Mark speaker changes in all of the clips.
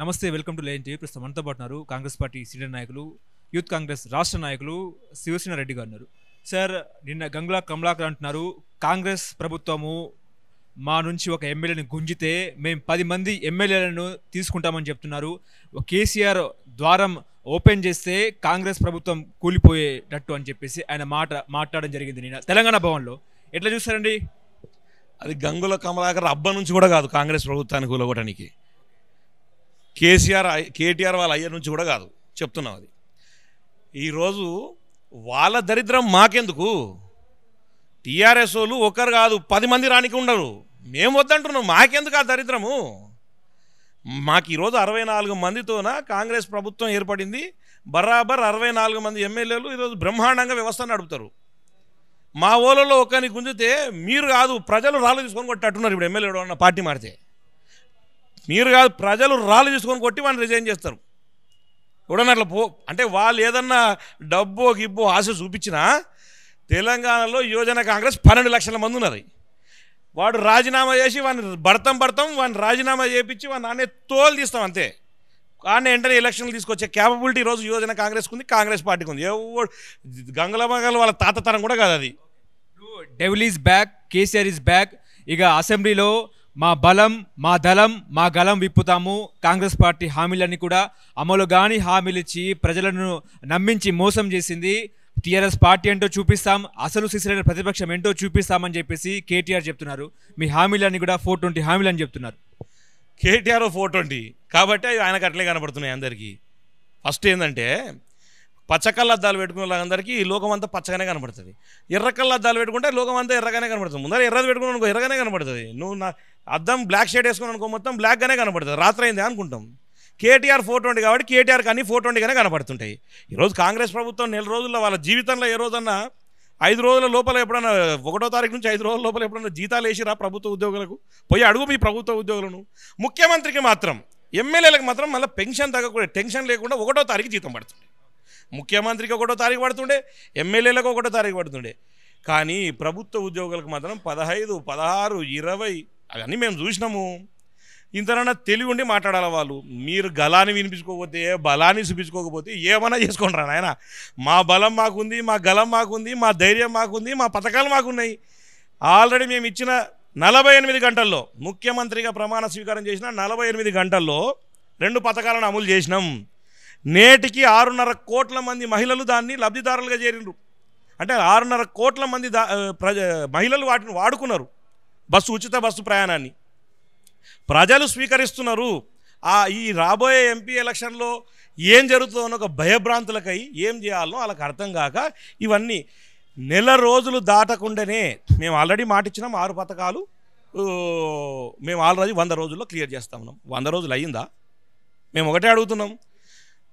Speaker 1: నమస్తే welcome to lane TV ప్రస్తుతం మనతో పాటు ఉన్నారు కాంగ్రెస్ పార్టీ సీనియర్ నాయకులు యూత్ కాంగ్రెస్ రాష్ట్ర నాయకులు శివసేన రెడ్డి గారు ఉన్నారు సార్ నిన్న గంగులా కమలాకర్ అంటున్నారు కాంగ్రెస్ ప్రభుత్వము మా నుంచి ఒక ఎమ్మెల్యేని గుంజితే మేము పది మంది ఎమ్మెల్యేలను తీసుకుంటామని చెప్తున్నారు కేసీఆర్ ద్వారం ఓపెన్ చేస్తే కాంగ్రెస్ ప్రభుత్వం కూలిపోయేటట్టు అని చెప్పేసి ఆయన మాట మాట్లాడడం జరిగింది నిన్న తెలంగాణ భవన్లో ఎట్లా చూస్తారండి అది
Speaker 2: గంగుల కమలాకర్ అబ్బా నుంచి కూడా కాదు కాంగ్రెస్ ప్రభుత్వాన్ని కూలగొట్టడానికి కేసీఆర్ కేటీఆర్ వాళ్ళ అయ్య నుంచి కూడా కాదు చెప్తున్నాం అది ఈరోజు వాళ్ళ దరిద్రం మాకెందుకు టీఆర్ఎస్ వాళ్ళు ఒకరు కాదు పది మంది రానికి ఉండరు మేము వద్దంటున్నాం మాకెందుకు ఆ దరిద్రము మాకు ఈరోజు అరవై నాలుగు మందితోన కాంగ్రెస్ ప్రభుత్వం ఏర్పడింది బరాబర్ అరవై నాలుగు మంది ఎమ్మెల్యేలు ఈరోజు బ్రహ్మాండంగా వ్యవస్థ నడుపుతారు మా ఓలలో ఒకరిని గుంజితే మీరు కాదు ప్రజలు రాళ్ళు తీసుకొని కొట్టట్టున్నారు ఇప్పుడు ఎమ్మెల్యేడు అన్న పార్టీ మారితే మీరు కాదు ప్రజలు రాళ్ళు తీసుకొని కొట్టి వాళ్ళు రిజైన్ చేస్తారు ఎవడన్నా అట్లా పో అంటే వాళ్ళు ఏదన్నా డబ్బో గిబ్బో ఆశ చూపించినా తెలంగాణలో యువజన కాంగ్రెస్ పన్నెండు లక్షల మంది ఉన్నారు వాడు రాజీనామా చేసి వాడిని భర్తం భర్తం వాడిని రాజీనామా చేయించి వాడిని నాన్నే తోలు తీస్తాం అంతే కానీ వెంటనే ఎలక్షన్లు తీసుకొచ్చే క్యాపబిలిటీ రోజు యువజన కాంగ్రెస్కి ఉంది కాంగ్రెస్ పార్టీకి ఉంది ఎవడు గంగల
Speaker 1: మంగళ వాళ్ళ తాతతనం కూడా కాదు అది devil is back KCR is back ఇక అసెంబ్లీలో మా బలం మా దళం మా గలం విప్పుతాము కాంగ్రెస్ పార్టీ హామీలన్నీ కూడా అమలు కాని హామీలిచ్చి ప్రజలను నమ్మించి మోసం చేసింది టీఆర్ఎస్ పార్టీ ఏంటో చూపిస్తాం అసలు సిసిరైన ప్రతిపక్షం ఏంటో చూపిస్తామని చెప్పేసి కేటీఆర్ చెప్తున్నారు మీ హామీలన్నీ కూడా ఫోర్ ట్వంటీ హామీలు అని చెప్తున్నారు కేటీఆర్ ఫోర్ ట్వంటీ కాబట్టి ఆయనకు అట్లే
Speaker 2: కనబడుతున్నాయి అందరికీ ఫస్ట్ ఏంటంటే పచ్చకళ్ళ అద్దాలు పెట్టుకునే వాళ్ళందరికీ ఈ లోకం అంతా పచ్చగానే కనబడుతుంది ఎర్రకళ్ళ అద్దాలు పెట్టుకుంటే లోకం అంతా ఎర్రగానే కనబడుతుంది ముందర ఎర్రది పెట్టుకున్నాను అనుకో ఎర్రగానే కనబడుతుంది నువ్వు నా అద్దం బ్లాక్ షేడ్ వేసుకుని అనుకో మొత్తం బ్లాక్గానే కనబడుతుంది రాత్రి అయింది అనుకుంటాం కేటీఆర్ ఫోర్ ట్వంటీ కాబట్టి కేటీఆర్ కానీ ఫోర్ ట్వంటీగానే కనబడుతుంటాయి ఈరోజు కాంగ్రెస్ ప్రభుత్వం నెల రోజుల్లో వాళ్ళ జీవితంలో ఏ రోజన్నా ఐదు రోజుల లోపల ఎప్పుడన్నా ఒకటో తారీఖు నుంచి ఐదు రోజుల లోపల ఎప్పుడన్నా జీతాలు వేసిరా ప్రభుత్వ ఉద్యోగులకు పోయి అడుగు మీ ప్రభుత్వ ఉద్యోగులను ముఖ్యమంత్రికి మాత్రం ఎమ్మెల్యేలకు మాత్రం మళ్ళీ పెన్షన్ తగ్గకుండా టెన్షన్ లేకుండా ఒకటో తారీఖు జీతం పడుతుంది ముఖ్యమంత్రికి ఒకటో తారీఖు పడుతుండే ఎమ్మెల్యేలకు ఒకటో తారీఖు పడుతుండే కానీ ప్రభుత్వ ఉద్యోగులకు మాత్రం పదహైదు పదహారు ఇరవై అవన్నీ మేము చూసినాము ఇంతనన్నా తెలివి ఉండి మాట్లాడాలి వాళ్ళు మీరు గలాన్ని వినిపించుకోకపోతే బలాన్ని చూపించుకోకపోతే ఏమైనా చేసుకోండి రా నాయన మా బలం మాకుంది మా గలం మాకుంది మా ధైర్యం మాకుంది మా పథకాలు మాకున్నాయి ఆల్రెడీ మేము ఇచ్చిన నలభై ఎనిమిది గంటల్లో ముఖ్యమంత్రిగా ప్రమాణ స్వీకారం చేసిన నలభై ఎనిమిది గంటల్లో రెండు పథకాలను అమలు చేసినాం నేటికి ఆరున్నర కోట్ల మంది మహిళలు దాన్ని లబ్ధిదారులుగా చేరిండ్రు అంటే ఆరున్నర కోట్ల మంది దా మహిళలు వాటిని వాడుకున్నారు బస్సు ఉచిత బస్సు ప్రయాణాన్ని ప్రజలు స్వీకరిస్తున్నారు ఆ ఈ రాబోయే ఎంపీ ఎలక్షన్లో ఏం జరుగుతుందో ఒక భయభ్రాంతులకై ఏం చేయాలో వాళ్ళకి అర్థం కాక ఇవన్నీ నెల రోజులు దాటకుండానే మేము ఆల్రెడీ మాటిచ్చినాం ఆరు పథకాలు మేము ఆల్రెడీ వంద రోజుల్లో క్లియర్ చేస్తా ఉన్నాం వంద రోజులు అయ్యిందా మేము ఒకటే అడుగుతున్నాం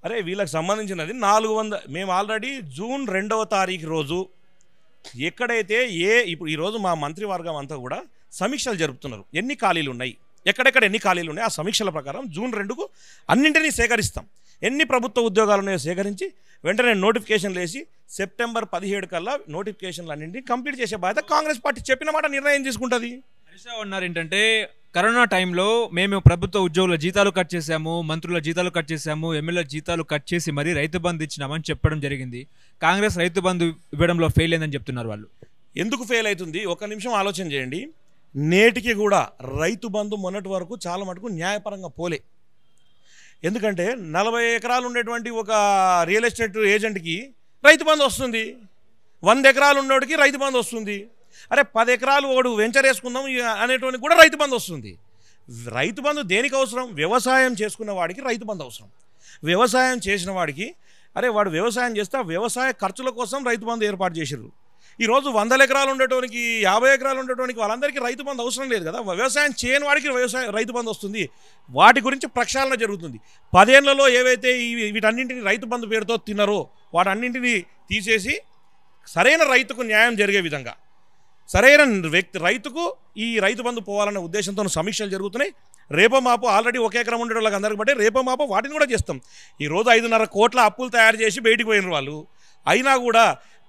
Speaker 2: అరే వీళ్ళకి సంబంధించినది నాలుగు వంద మేము ఆల్రెడీ జూన్ రెండవ తారీఖు రోజు ఎక్కడైతే ఏ ఇప్పుడు ఈరోజు మా మంత్రివర్గం అంతా కూడా సమీక్షలు జరుపుతున్నారు ఎన్ని ఖాళీలు ఉన్నాయి ఎక్కడెక్కడ ఎన్ని ఖాళీలు ఉన్నాయి ఆ సమీక్షల ప్రకారం జూన్ రెండుకు అన్నింటినీ సేకరిస్తాం ఎన్ని ప్రభుత్వ ఉద్యోగాలు ఉన్నాయో సేకరించి వెంటనే నోటిఫికేషన్లు వేసి సెప్టెంబర్ పదిహేడు కల్లా నోటిఫికేషన్లు అన్నింటినీ కంప్లీట్ చేసే బాధ్యత కాంగ్రెస్ పార్టీ చెప్పిన మాట నిర్ణయం తీసుకుంటుంది
Speaker 1: ఉన్నారు ఏంటంటే కరోనా టైంలో మేము ప్రభుత్వ ఉద్యోగుల జీతాలు కట్ చేశాము మంత్రుల జీతాలు కట్ చేశాము ఎమ్మెల్యే జీతాలు కట్ చేసి మరీ రైతు బంధు ఇచ్చినామని చెప్పడం జరిగింది కాంగ్రెస్ రైతు బంధు ఇవ్వడంలో ఫెయిల్ అయిందని చెప్తున్నారు వాళ్ళు ఎందుకు ఫెయిల్ అవుతుంది ఒక నిమిషం ఆలోచన చేయండి నేటికి
Speaker 2: కూడా రైతు బంధు మొన్నటి వరకు చాలా మటుకు న్యాయపరంగా పోలే ఎందుకంటే నలభై ఎకరాలు ఉండేటువంటి ఒక రియల్ ఎస్టేట్ ఏజెంట్కి రైతు బంధు వస్తుంది వంద ఎకరాలు ఉన్నోడికి రైతు బంధు వస్తుంది అరే పది ఎకరాలు వాడు వెంచర్ వేసుకుందాం అనేటువంటి కూడా రైతు బంధు వస్తుంది రైతు బంధు దేనికి అవసరం వ్యవసాయం చేసుకున్న వాడికి రైతు బంధు అవసరం వ్యవసాయం చేసిన వాడికి అరే వాడు వ్యవసాయం చేస్తే వ్యవసాయ ఖర్చుల కోసం రైతు బంధు ఏర్పాటు చేశారు ఈరోజు వందల ఎకరాలు ఉండటానికి యాభై ఎకరాలు ఉండటానికి వాళ్ళందరికీ రైతు బంధు అవసరం లేదు కదా వ్యవసాయం చేయని వాడికి వ్యవసాయం రైతు బంధు వస్తుంది వాటి గురించి ప్రక్షాళన జరుగుతుంది పదేళ్లలో ఏవైతే వీటన్నింటిని రైతు బంధు పేరుతో తిన్నారో వాటన్నింటినీ తీసేసి సరైన రైతుకు న్యాయం జరిగే విధంగా సరైన వ్యక్తి రైతుకు ఈ రైతు బంధు పోవాలనే ఉద్దేశంతో సమీక్షలు జరుగుతున్నాయి రేపో మాపు ఆల్రెడీ ఒక ఎకరం ఉండే వాళ్ళకి అందరికి బట్టి రేపో మాపు వాటిని కూడా చేస్తాం ఈరోజు ఐదున్నర కోట్ల అప్పులు తయారు చేసి బయటికి పోయిన వాళ్ళు అయినా కూడా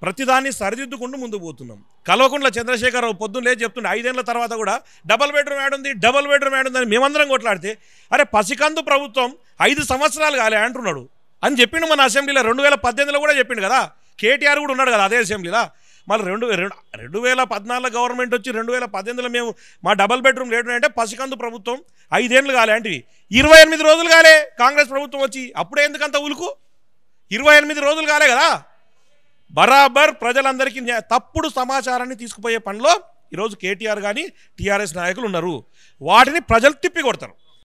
Speaker 2: ప్రతిదాన్ని సరిదిద్దుకుంటూ ముందు పోతున్నాం కలవకుండా చంద్రశేఖరరావు పొద్దున్నే చెప్తుండే ఐదేళ్ల తర్వాత కూడా డబల్ బెడ్రూమ్ యాడ్ ఉంది డబల్ బెడ్రూమ్ యాడ్ ఉందని మేమందరం కొట్లాడితే అరే పసికందు ప్రభుత్వం ఐదు సంవత్సరాలు కాలే అంటున్నాడు అని చెప్పిండు మన అసెంబ్లీలో రెండు వేల పద్దెనిమిదిలో కూడా చెప్పిండు కదా కేటీఆర్ కూడా ఉన్నాడు కదా అదే అసెంబ్లీలో మళ్ళీ రెండు రెండు రెండు వేల పద్నాలుగు గవర్నమెంట్ వచ్చి రెండు వేల పద్దెనిమిదిలో మేము మా డబల్ బెడ్రూమ్ లేడు అంటే పసికందు ప్రభుత్వం ఐదేళ్ళు కాలే అంటే ఇరవై ఎనిమిది రోజులు కాలే కాంగ్రెస్ ప్రభుత్వం వచ్చి అప్పుడే ఎందుకంత ఉలుకు ఇరవై ఎనిమిది రోజులు కాలే కదా బరాబర్ ప్రజలందరికీ తప్పుడు సమాచారాన్ని తీసుకుపోయే పనిలో ఈరోజు కేటీఆర్ కానీ టీఆర్ఎస్ నాయకులు ఉన్నారు వాటిని ప్రజలు తిప్పి కొడతారు